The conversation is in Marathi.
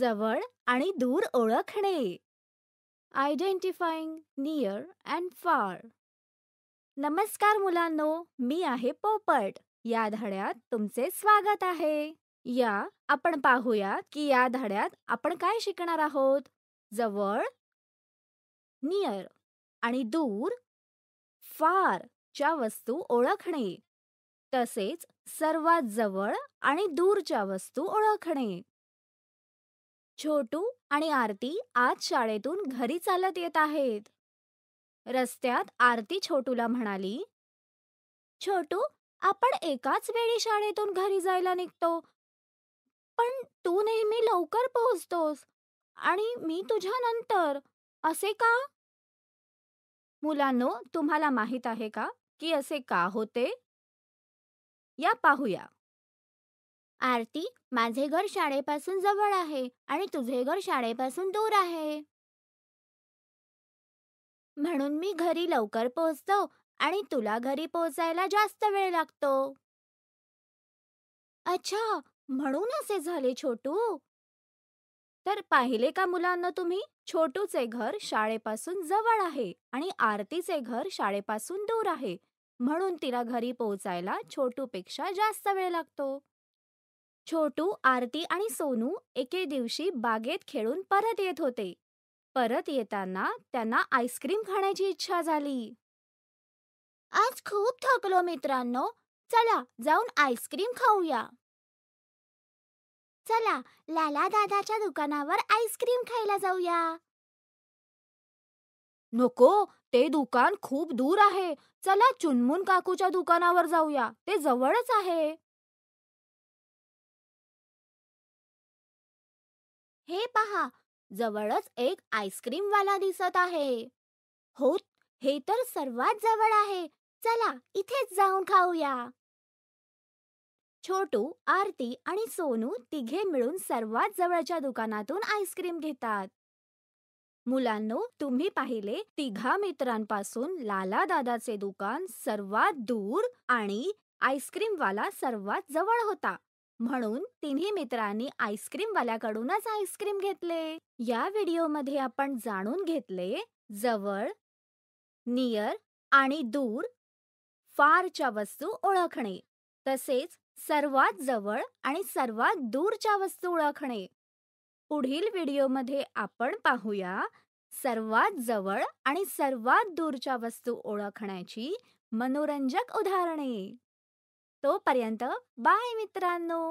जवळ आणि दूर ओळखणे आयडेंटिफाईंग नियर अँड फार नमस्कार मुलांनो मी आहे पोपट या धड्यात तुमचे स्वागत आहे या आपण पाहूयात की या धड्यात आपण काय शिकणार आहोत जवळ नियर आणि दूर फार च्या वस्तू ओळखणे तसेच सर्वात जवळ आणि दूरच्या वस्तू ओळखणे छोटू आणि आरती आज शाळेतून घरी चालत येत आहेत रस्त्यात आरती छोटूला म्हणाली छोटू आपण एकाच वेळी शाळेतून घरी जायला निघतो पण तू नेहमी लवकर पोहोचतोस आणि मी तुझ्या नंतर असे का मुलांनो तुम्हाला माहित आहे का की असे का होते या पाहूया आरती माझे घर शाळेपासून जवळ आहे आणि तुझे घर शाळेपासून दूर आहे म्हणून मी घरी लवकर पोहोचतो आणि तुला घरी पोहोचायला जास्त वेळ लागतो अच्छा म्हणून असे झाले छोटू तर पाहिले का मुलांना तुम्ही छोटूचे घर शाळेपासून जवळ आहे आणि आरतीचे घर शाळेपासून दूर आहे म्हणून तिला घरी पोहोचायला छोटूपेक्षा जास्त वेळ लागतो छोटू आरती आणि सोनू एके दिवशी बागेत खेळून परत येत होते परत येताना त्यांना आईस्क्रीम खाण्याची इच्छा झाली आज खूप थकलो मित्रांनो चला जाऊन आईस्क्रीम खाऊया चला लाला दादाच्या दुकानावर आईस्क्रीम खायला जाऊया नको ते दुकान खूप दूर आहे चला चुनमुन काकूच्या दुकानावर जाऊया ते जवळच आहे हे पहा जवळच एक आईस्क्रीमवाला दिसत आहे हो हे तर सर्वात जवळ आहे चला इथेच जाऊन खाऊया छोटू आरती आणि सोनू तिघे मिळून सर्वात जवळच्या दुकानातून आईस्क्रीम घेतात मुलांनो तुम्ही पाहिले तिघा मित्रांपासून लाला दादाचे दुकान सर्वात दूर आणि आईस्क्रीमवाला सर्वात जवळ होता म्हणून तिन्ही मित्रांनी आईस्क्रीमवाल्याकडूनच आईस्क्रीम घेतले या व्हिडिओमध्ये आपण जाणून घेतले जवळ नियर आणि दूर फारच्या वस्तू ओळखणे तसेच सर्वात जवळ आणि सर्वात दूरच्या वस्तू ओळखणे पुढील व्हिडिओमध्ये आपण पाहूया सर्वात जवळ आणि सर्वात दूरच्या वस्तू ओळखण्याची मनोरंजक उदाहरणे तोपर्यंत बाय मित्रांनो